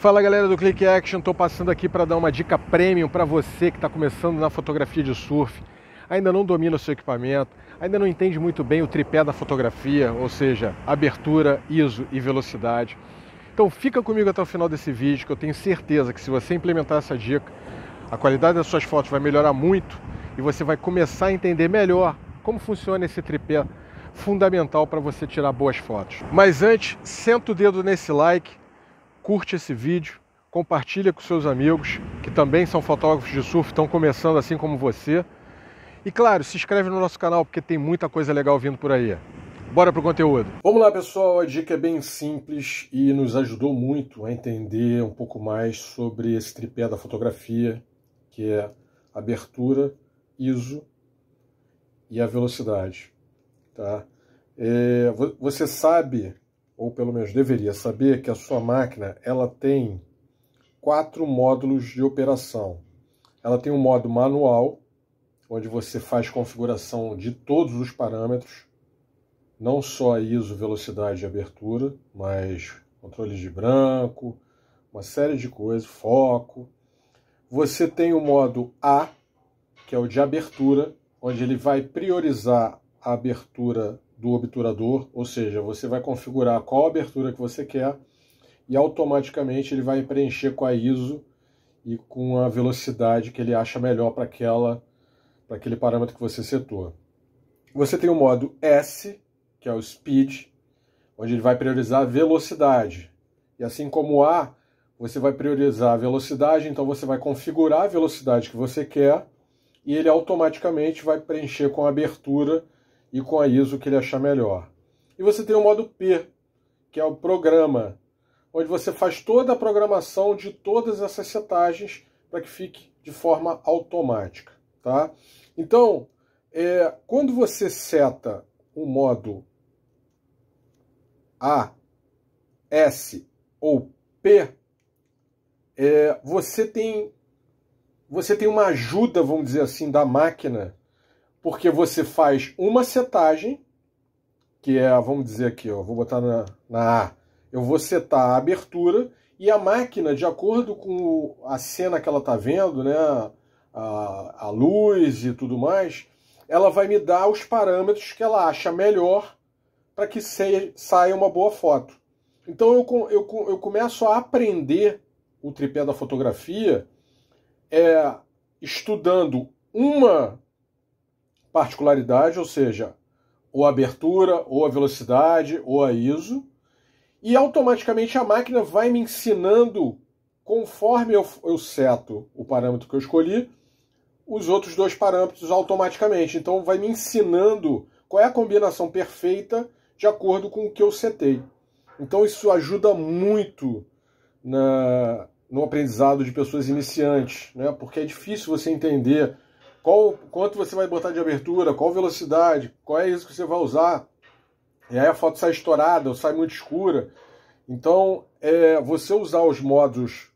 Fala galera do Click Action, estou passando aqui para dar uma dica premium para você que está começando na fotografia de surf, ainda não domina o seu equipamento, ainda não entende muito bem o tripé da fotografia, ou seja, abertura, ISO e velocidade. Então fica comigo até o final desse vídeo que eu tenho certeza que se você implementar essa dica, a qualidade das suas fotos vai melhorar muito e você vai começar a entender melhor como funciona esse tripé fundamental para você tirar boas fotos. Mas antes, senta o dedo nesse like, curte esse vídeo, compartilha com seus amigos que também são fotógrafos de surf, estão começando assim como você. E claro, se inscreve no nosso canal porque tem muita coisa legal vindo por aí. Bora pro conteúdo. Vamos lá, pessoal. A dica é bem simples e nos ajudou muito a entender um pouco mais sobre esse tripé da fotografia, que é abertura, ISO e a velocidade, tá? É, você sabe ou pelo menos deveria saber, que a sua máquina ela tem quatro módulos de operação. Ela tem um modo manual, onde você faz configuração de todos os parâmetros, não só ISO, velocidade de abertura, mas controle de branco, uma série de coisas, foco. Você tem o modo A, que é o de abertura, onde ele vai priorizar a abertura do obturador, ou seja, você vai configurar qual abertura que você quer e automaticamente ele vai preencher com a ISO e com a velocidade que ele acha melhor para aquela para aquele parâmetro que você setou. Você tem o modo S, que é o speed, onde ele vai priorizar a velocidade. E assim como A, você vai priorizar a velocidade, então você vai configurar a velocidade que você quer e ele automaticamente vai preencher com a abertura e com a ISO que ele achar melhor. E você tem o modo P, que é o programa, onde você faz toda a programação de todas essas setagens para que fique de forma automática. Tá? Então, é, quando você seta o modo A, S ou P, é, você tem você tem uma ajuda, vamos dizer assim, da máquina porque você faz uma setagem, que é, vamos dizer aqui, ó, vou botar na, na A, eu vou setar a abertura e a máquina, de acordo com a cena que ela está vendo, né, a, a luz e tudo mais, ela vai me dar os parâmetros que ela acha melhor para que seja, saia uma boa foto. Então eu, eu, eu começo a aprender o tripé da fotografia é, estudando uma particularidade, ou seja, ou a abertura, ou a velocidade, ou a ISO, e automaticamente a máquina vai me ensinando, conforme eu, eu seto o parâmetro que eu escolhi, os outros dois parâmetros automaticamente. Então vai me ensinando qual é a combinação perfeita de acordo com o que eu setei. Então isso ajuda muito na, no aprendizado de pessoas iniciantes, né? porque é difícil você entender qual quanto você vai botar de abertura, qual velocidade, qual é isso que você vai usar. E aí a foto sai estourada ou sai muito escura. Então, é, você usar os modos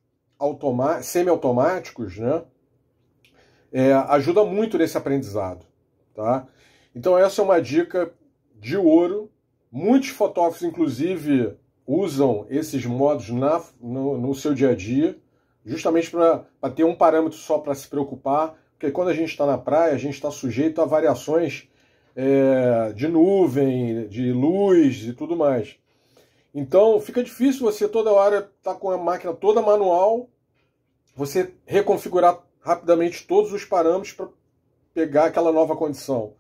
semi-automáticos, né, é, ajuda muito nesse aprendizado, tá? Então essa é uma dica de ouro. Muitos fotógrafos, inclusive, usam esses modos na, no, no seu dia a dia, justamente para ter um parâmetro só para se preocupar porque quando a gente está na praia, a gente está sujeito a variações é, de nuvem, de luz e tudo mais. Então fica difícil você toda hora estar tá com a máquina toda manual, você reconfigurar rapidamente todos os parâmetros para pegar aquela nova condição.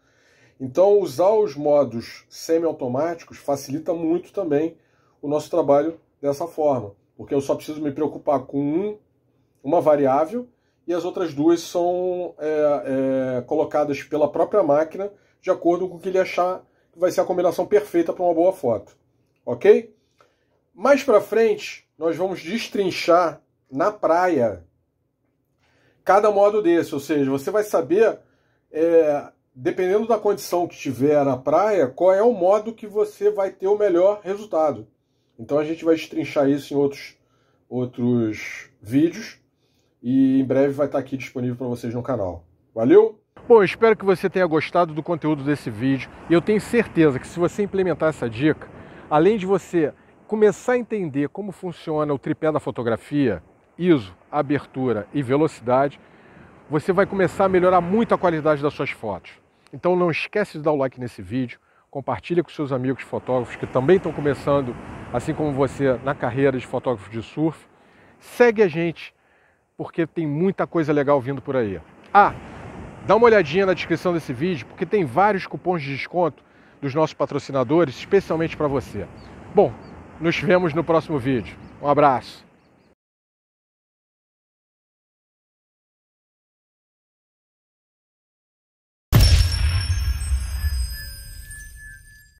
Então usar os modos semiautomáticos facilita muito também o nosso trabalho dessa forma, porque eu só preciso me preocupar com um, uma variável e as outras duas são é, é, colocadas pela própria máquina de acordo com o que ele achar que vai ser a combinação perfeita para uma boa foto, ok? Mais para frente, nós vamos destrinchar na praia cada modo desse, ou seja, você vai saber, é, dependendo da condição que tiver na praia, qual é o modo que você vai ter o melhor resultado. Então a gente vai destrinchar isso em outros, outros vídeos e em breve vai estar aqui disponível para vocês no canal. Valeu! Bom, espero que você tenha gostado do conteúdo desse vídeo e eu tenho certeza que se você implementar essa dica, além de você começar a entender como funciona o tripé da fotografia, ISO, abertura e velocidade, você vai começar a melhorar muito a qualidade das suas fotos. Então não esquece de dar o like nesse vídeo, compartilha com seus amigos fotógrafos que também estão começando, assim como você, na carreira de fotógrafo de surf. Segue a gente porque tem muita coisa legal vindo por aí. Ah, dá uma olhadinha na descrição desse vídeo, porque tem vários cupons de desconto dos nossos patrocinadores, especialmente para você. Bom, nos vemos no próximo vídeo. Um abraço.